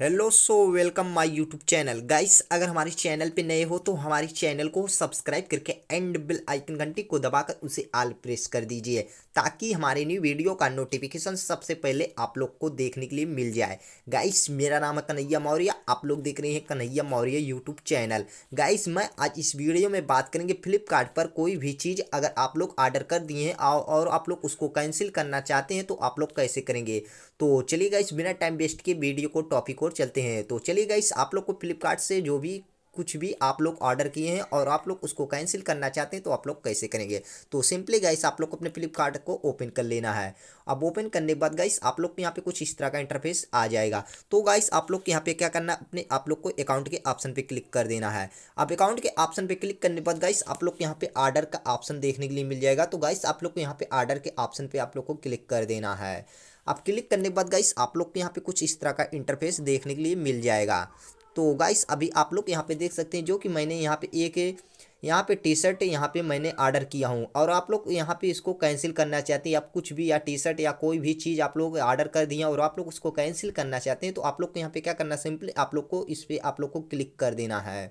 hello so welcome my YouTube channel guys अगर हमारे channel पे नए हो तो हमारे चैनल को सब्सक्राइब करके एंड बिल आइकन घंटी को दबाकर उसे आल प्रेस कर दीजिए ताकि हमारे न्यू वीडियो का नोटिफिकेशन सबसे पहले आप लोग को देखने के लिए मिल जाए गाइस मेरा नाम है कन्हैया मौर्य आप लोग देख रहे हैं Kanhaiya Maurya YouTube channel guys मैं आज इस वीडियो में बात करेंगे फ्लिपकार्ट पर कोई भी चीज़ अगर आप लोग ऑर्डर कर दिए हैं और आप लोग उसको कैंसिल करना चाहते हैं तो आप लोग कैसे करेंगे तो चलिए गाइस बिना टाइम वेस्ट के वीडियो को टॉपिक की ओर चलते हैं तो चलिए गाइस आप लोग को फ्लिपकार्ट से जो भी कुछ भी आप लोग ऑर्डर किए हैं और आप लोग उसको कैंसिल करना चाहते हैं तो आप लोग कैसे करेंगे तो सिंपली गाइस आप लोग को अपने फ्लिपकार्ट को ओपन कर लेना है अब ओपन करने के बाद गाइस आप लोग यहाँ पे कुछ इस तरह का इंटरफेस आ जाएगा तो गाइस आप लोग यहाँ पे क्या करना अपने आप लोग को अकाउंट के ऑप्शन पर क्लिक कर देना है अब अकाउंट के ऑप्शन पर क्लिक करने के बाद गाइस आप लोग यहाँ पे ऑर्डर का ऑप्शन देखने के लिए मिल जाएगा तो गाइस आप लोग को यहाँ पे ऑर्डर के ऑप्शन पर आप लोग को क्लिक कर देना है अब क्लिक करने के बाद गाइस आप लोग को यहाँ पे कुछ इस तरह का इंटरफेस देखने के लिए मिल जाएगा तो गाइस अभी आप लोग यहाँ पे देख सकते हैं जो कि मैंने यहाँ पे एक यहाँ पे टी शर्ट यहाँ पे मैंने आर्डर किया हूँ और आप लोग यहाँ पे इसको कैंसिल करना चाहते हैं आप कुछ भी या टी शर्ट या कोई भी चीज़ आप लोग आर्डर कर दिया और आप लोग उसको कैंसिल करना चाहते हैं तो आप लोग को यहाँ पे क्या करना सिंपली आप लोग को इस पर आप लोग को क्लिक कर देना है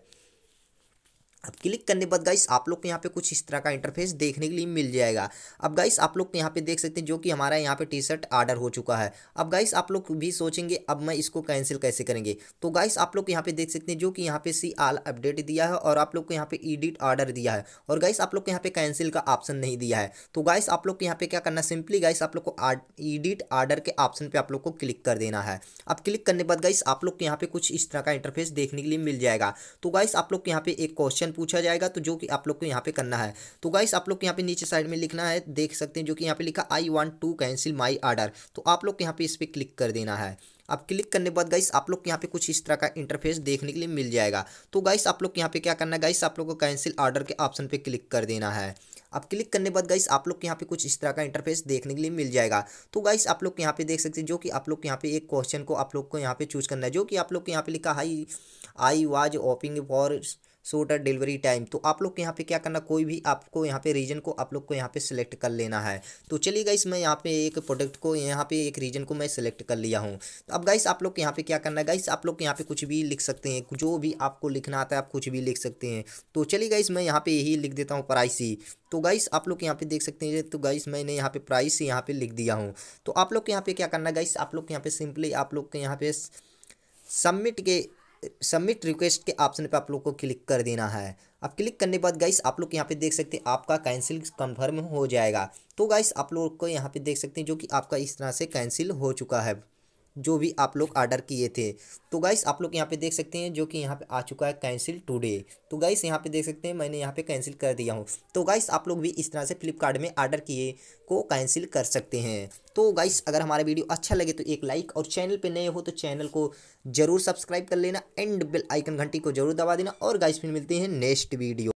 अब क्लिक करने के बाद गाइस आप लोग को यहाँ पे कुछ इस तरह का इंटरफेस देखने के लिए मिल जाएगा अब गाइस आप लोग यहाँ पे देख सकते हैं जो कि हमारा यहाँ पे टी शर्ट आर्डर हो चुका है अब गाइस आप लोग भी सोचेंगे अब मैं इसको कैंसिल कैसे करेंगे तो गाइस आप लोग यहाँ पे देख सकते हैं जो कि यहाँ पे सी आल अपडेट दिया है और आप लोग को यहाँ पे ईडिट ऑर्डर दिया है और गाइस आप लोग को यहाँ पे कैंसिल का ऑप्शन नहीं दिया है तो गाइस आप लोग को यहाँ पे क्या करना सिंपली गाइस आप लोग को ईडिट ऑर्डर के ऑप्शन पर आप लोग को क्लिक कर देना है अब क्लिक करने के बाद गाइस आप लोग को यहाँ पे कुछ इस तरह का इंटरफेस देखने के लिए मिल जाएगा तो गाइस आप लोग को यहाँ पे एक क्वेश्चन क्वेश्चन पूछा जाएगा तो जो कि आप लोग को यहाँ पे करना है तो गाइस आप लोग को यहाँ पे नीचे साइड में लिखना है देख सकते हैं जो कि यहाँ पे लिखा I want to cancel my order तो आप लोग को यहाँ पे इस पर क्लिक कर देना है अब क्लिक करने के बाद गाइस आप लोग यहाँ पे कुछ इस तरह का इंटरफेस देखने के लिए मिल जाएगा तो गाइस आप लोग यहाँ पे क्या करना है गाइस आप लोग को कैंसिल ऑर्डर के ऑप्शन पे क्लिक कर देना है अब क्लिक करने के बाद गाइस आप लोग यहाँ पे कुछ इस तरह का इंटरफेस देखने के लिए मिल जाएगा तो गाइस आप लोग यहाँ पे देख सकते हैं जो कि आप लोग यहाँ पे एक क्वेश्चन को आप लोग को यहाँ पे चूज करना है जो कि आप लोग यहाँ पे लिखा hi I was hoping for shorter delivery time तो आप लोग को यहाँ पे क्या करना कोई भी आपको यहाँ पे रीजन को आप लोग को यहाँ पे सिलेक्ट कर लेना है तो चलिए गाइस मैं यहाँ पे एक प्रोडक्ट को यहाँ पे एक रीजन को मैं सिलेक्ट कर लिया हूँ तो अब गाइस आप लोग यहाँ पे क्या करना है गाइस आप लोग यहाँ पे कुछ भी लिख सकते हैं जो भी आपको लिखना आता है आप कुछ भी लिख सकते हैं तो चलिए गाइस मैं यहाँ पे यही लिख देता हूँ प्राइस ही तो गाइस आप लोग यहाँ पे देख सकते हैं तो गाइस मैंने यहाँ पे प्राइस यहाँ पे लिख दिया हूँ तो आप लोग यहाँ पे क्या करना गाइस आप लोग यहाँ पे सिंपली आप लोग के यहाँ पे सबमिट के सबमिट रिक्वेस्ट के ऑप्शन पे आप लोग को क्लिक कर देना है अब क्लिक करने के बाद गाइस आप लोग यहाँ पे देख सकते हैं आपका कैंसिल कंफर्म हो जाएगा तो गाइस आप लोग को यहाँ पे देख सकते हैं जो कि आपका इस तरह से कैंसिल हो चुका है जो भी आप लोग आर्डर किए थे तो गाइस आप लोग यहाँ पे देख सकते हैं जो कि यहाँ पे आ चुका है कैंसिल टुडे तो गाइस यहाँ पे देख सकते हैं मैंने यहाँ पे कैंसिल कर दिया हूँ तो गाइस आप लोग भी इस तरह से फ्लिपकार्ट में आर्डर किए को कैंसिल कर सकते हैं तो गाइस अगर हमारा वीडियो अच्छा लगे तो एक लाइक और चैनल पर नए हो तो चैनल को जरूर सब्सक्राइब कर लेना एंड बेल आइकन घंटी को जरूर दबा देना और गाइस फिर मिलते हैं नेक्स्ट वीडियो